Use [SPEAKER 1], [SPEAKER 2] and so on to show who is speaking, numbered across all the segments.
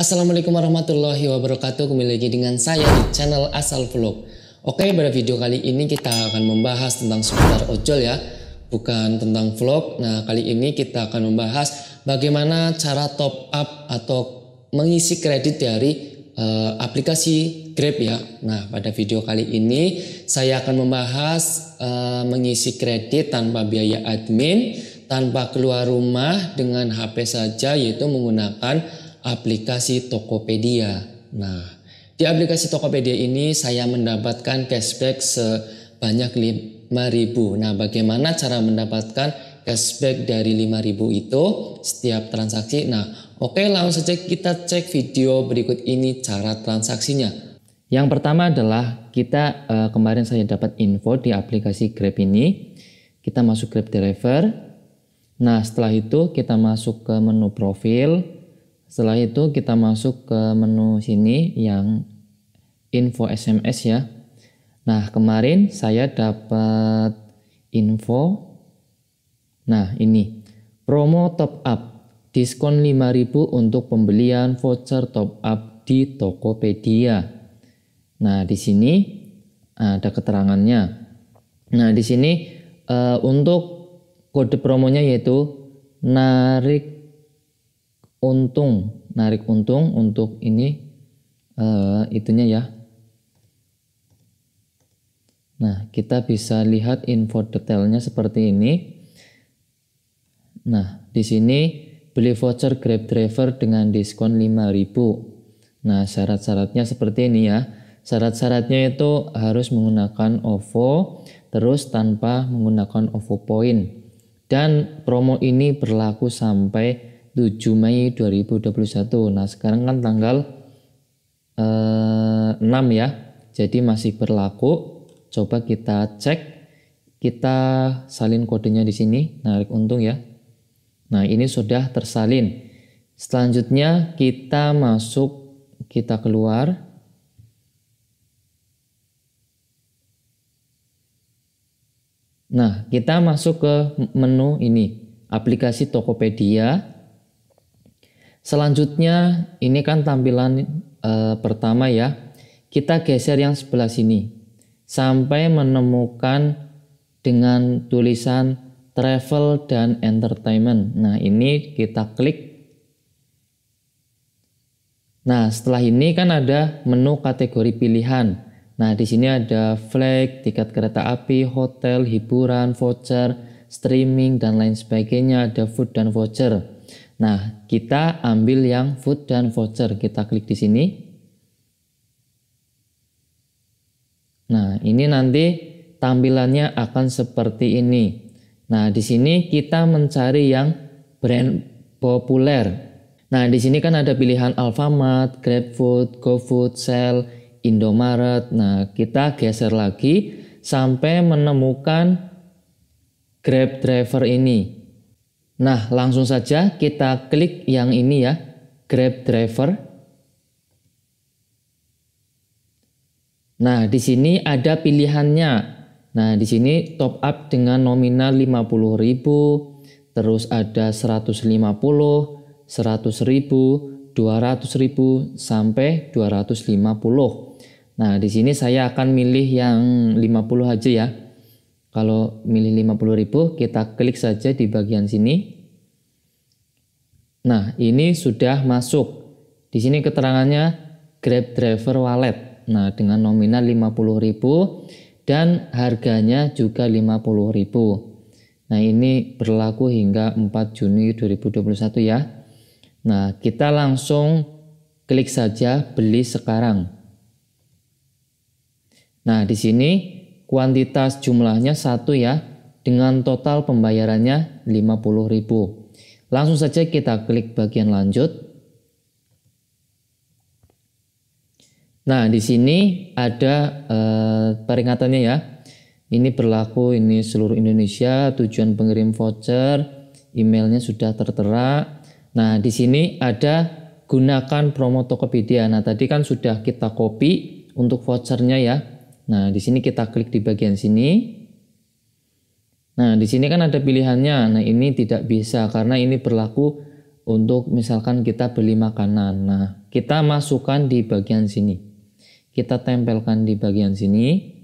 [SPEAKER 1] Assalamualaikum warahmatullahi wabarakatuh Kembali lagi dengan saya di channel Asal Vlog Oke pada video kali ini kita akan membahas tentang seputar ojol ya Bukan tentang vlog Nah kali ini kita akan membahas bagaimana cara top up atau mengisi kredit dari uh, aplikasi Grab ya Nah pada video kali ini saya akan membahas uh, mengisi kredit tanpa biaya admin Tanpa keluar rumah dengan HP saja yaitu menggunakan aplikasi Tokopedia. Nah, di aplikasi Tokopedia ini saya mendapatkan cashback sebanyak 5000. Nah, bagaimana cara mendapatkan cashback dari 5000 itu setiap transaksi? Nah, oke langsung saja kita cek video berikut ini cara transaksinya. Yang pertama adalah kita uh, kemarin saya dapat info di aplikasi Grab ini. Kita masuk Grab Driver. Nah, setelah itu kita masuk ke menu profil. Setelah itu kita masuk ke menu sini yang info SMS ya. Nah, kemarin saya dapat info. Nah, ini promo top up, diskon 5000 untuk pembelian voucher top up di Tokopedia. Nah, di sini ada keterangannya. Nah, di sini eh, untuk kode promonya yaitu narik untung, narik untung untuk ini uh, itunya ya. Nah, kita bisa lihat info detailnya seperti ini. Nah, di sini beli voucher Grab Driver dengan diskon 5000 Nah, syarat-syaratnya seperti ini ya. Syarat-syaratnya itu harus menggunakan OVO, terus tanpa menggunakan OVO Point. Dan promo ini berlaku sampai 7 Mei 2021. Nah, sekarang kan tanggal eh, 6 ya. Jadi masih berlaku. Coba kita cek. Kita salin kodenya di sini. Narik untung ya. Nah, ini sudah tersalin. Selanjutnya kita masuk, kita keluar. Nah, kita masuk ke menu ini, aplikasi Tokopedia. Selanjutnya ini kan tampilan e, pertama ya. Kita geser yang sebelah sini sampai menemukan dengan tulisan travel dan entertainment. Nah, ini kita klik. Nah, setelah ini kan ada menu kategori pilihan. Nah, di sini ada flag, tiket kereta api, hotel, hiburan, voucher, streaming dan lain sebagainya, ada food dan voucher. Nah, kita ambil yang food dan voucher. Kita klik di sini. Nah, ini nanti tampilannya akan seperti ini. Nah, di sini kita mencari yang brand populer. Nah, di sini kan ada pilihan Alfamart, GrabFood, GoFood, Sel, Indomaret. Nah, kita geser lagi sampai menemukan Grab Driver ini. Nah, langsung saja kita klik yang ini ya, Grab Driver. Nah, di sini ada pilihannya. Nah, di sini top up dengan nominal 50.000, terus ada 150, 100.000, 200.000 sampai 250. Nah, di sini saya akan milih yang 50 aja ya. Kalau milih 50.000 kita klik saja di bagian sini. Nah, ini sudah masuk. Di sini keterangannya Grab Driver Wallet. Nah, dengan nominal 50.000 dan harganya juga 50.000. Nah, ini berlaku hingga 4 Juni 2021 ya. Nah, kita langsung klik saja beli sekarang. Nah, di sini kuantitas jumlahnya satu ya dengan total pembayarannya 50.000. Langsung saja kita klik bagian lanjut. Nah, di sini ada eh, peringatannya ya. Ini berlaku ini seluruh Indonesia, tujuan pengirim voucher, emailnya sudah tertera. Nah, di sini ada gunakan promo Tokopedia. Nah, tadi kan sudah kita copy untuk vouchernya ya. Nah, di sini kita klik di bagian sini. Nah, di sini kan ada pilihannya. Nah, ini tidak bisa karena ini berlaku untuk misalkan kita beli makanan. Nah, kita masukkan di bagian sini. Kita tempelkan di bagian sini.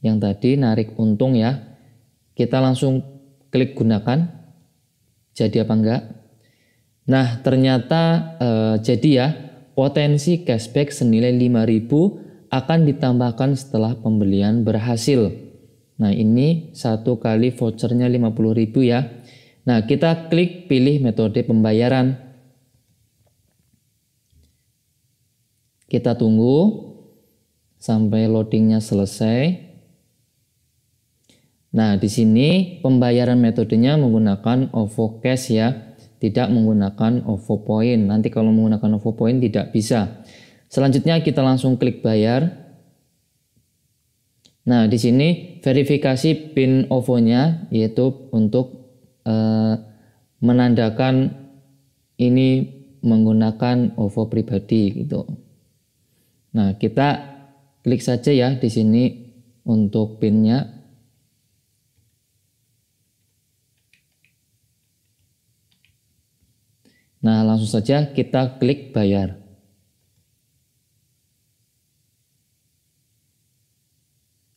[SPEAKER 1] Yang tadi narik untung ya. Kita langsung klik gunakan. Jadi apa enggak? Nah, ternyata eh, jadi ya potensi cashback senilai 5000 akan ditambahkan setelah pembelian berhasil. Nah, ini satu kali vouchernya 50.000 ya. Nah, kita klik pilih metode pembayaran. Kita tunggu sampai loadingnya selesai. Nah, di sini pembayaran metodenya menggunakan OVO Cash ya, tidak menggunakan OVO Point. Nanti kalau menggunakan OVO Point tidak bisa. Selanjutnya kita langsung klik bayar. Nah, di sini verifikasi PIN OVO-nya yaitu untuk eh, menandakan ini menggunakan OVO pribadi gitu. Nah, kita klik saja ya di sini untuk PIN-nya. Nah, langsung saja kita klik bayar.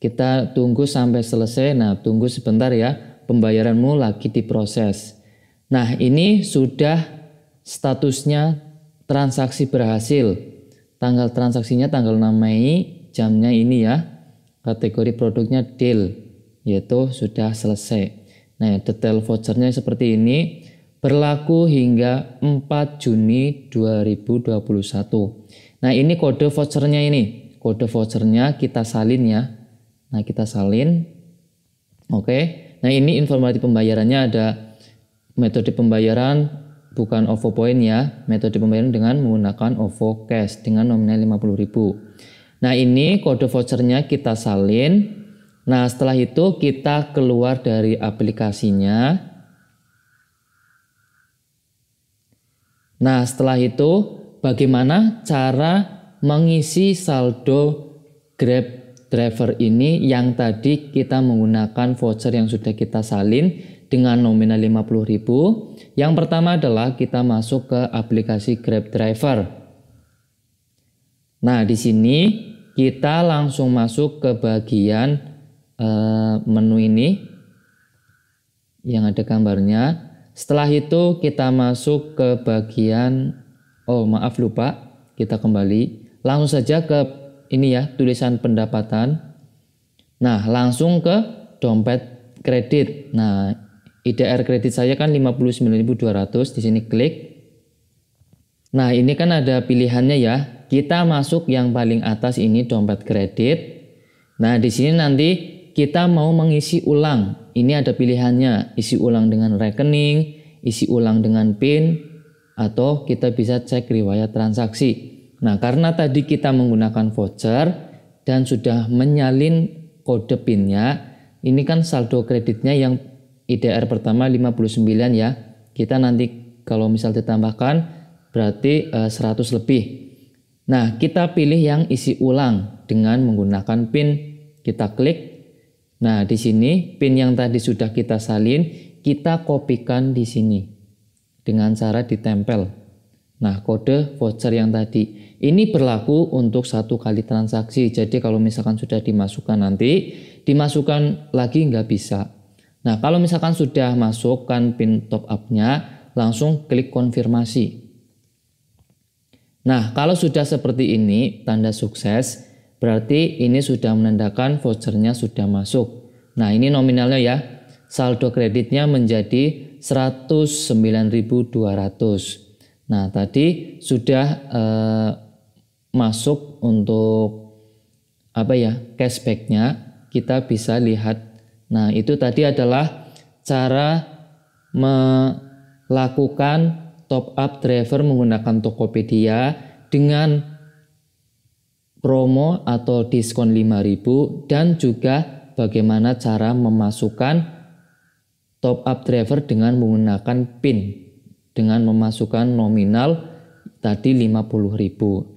[SPEAKER 1] Kita tunggu sampai selesai. Nah, tunggu sebentar ya. Pembayaranmu lagi diproses. Nah, ini sudah statusnya transaksi berhasil. Tanggal transaksinya tanggal 6 Mei, jamnya ini ya. Kategori produknya deal, yaitu sudah selesai. Nah, detail vouchernya seperti ini berlaku hingga 4 Juni 2021. Nah, ini kode vouchernya ini. Kode vouchernya kita salin ya. Nah, kita salin. Oke. Okay. Nah, ini informasi pembayarannya ada metode pembayaran bukan OVO Point ya, metode pembayaran dengan menggunakan OVO Cash dengan nominal 50.000. Nah, ini kode vouchernya kita salin. Nah, setelah itu kita keluar dari aplikasinya. Nah, setelah itu bagaimana cara mengisi saldo Grab driver ini yang tadi kita menggunakan voucher yang sudah kita salin dengan nominal 50.000. Yang pertama adalah kita masuk ke aplikasi Grab Driver. Nah, di sini kita langsung masuk ke bagian eh, menu ini yang ada gambarnya. Setelah itu kita masuk ke bagian oh maaf lupa, kita kembali langsung saja ke ini ya tulisan pendapatan. Nah, langsung ke dompet kredit. Nah, IDR kredit saya kan 59.200 di sini klik. Nah, ini kan ada pilihannya ya. Kita masuk yang paling atas ini dompet kredit. Nah, di sini nanti kita mau mengisi ulang. Ini ada pilihannya, isi ulang dengan rekening, isi ulang dengan PIN, atau kita bisa cek riwayat transaksi. Nah, karena tadi kita menggunakan voucher dan sudah menyalin kode PIN-nya, ini kan saldo kreditnya yang IDR pertama 59 ya. Kita nanti kalau misal ditambahkan berarti 100 eh, lebih. Nah, kita pilih yang isi ulang dengan menggunakan PIN. Kita klik. Nah, di sini PIN yang tadi sudah kita salin, kita kopikan di sini dengan cara ditempel. Nah, kode voucher yang tadi ini berlaku untuk satu kali transaksi. Jadi kalau misalkan sudah dimasukkan nanti, dimasukkan lagi nggak bisa. Nah, kalau misalkan sudah masukkan pin top up-nya, langsung klik konfirmasi. Nah, kalau sudah seperti ini, tanda sukses, berarti ini sudah menandakan vouchernya sudah masuk. Nah, ini nominalnya ya, saldo kreditnya menjadi 109.200. Nah, tadi sudah eh, masuk untuk apa ya cashbacknya kita bisa lihat. Nah, itu tadi adalah cara melakukan top up driver menggunakan Tokopedia dengan promo atau diskon 5000 dan juga bagaimana cara memasukkan top up driver dengan menggunakan PIN dengan memasukkan nominal tadi ribu.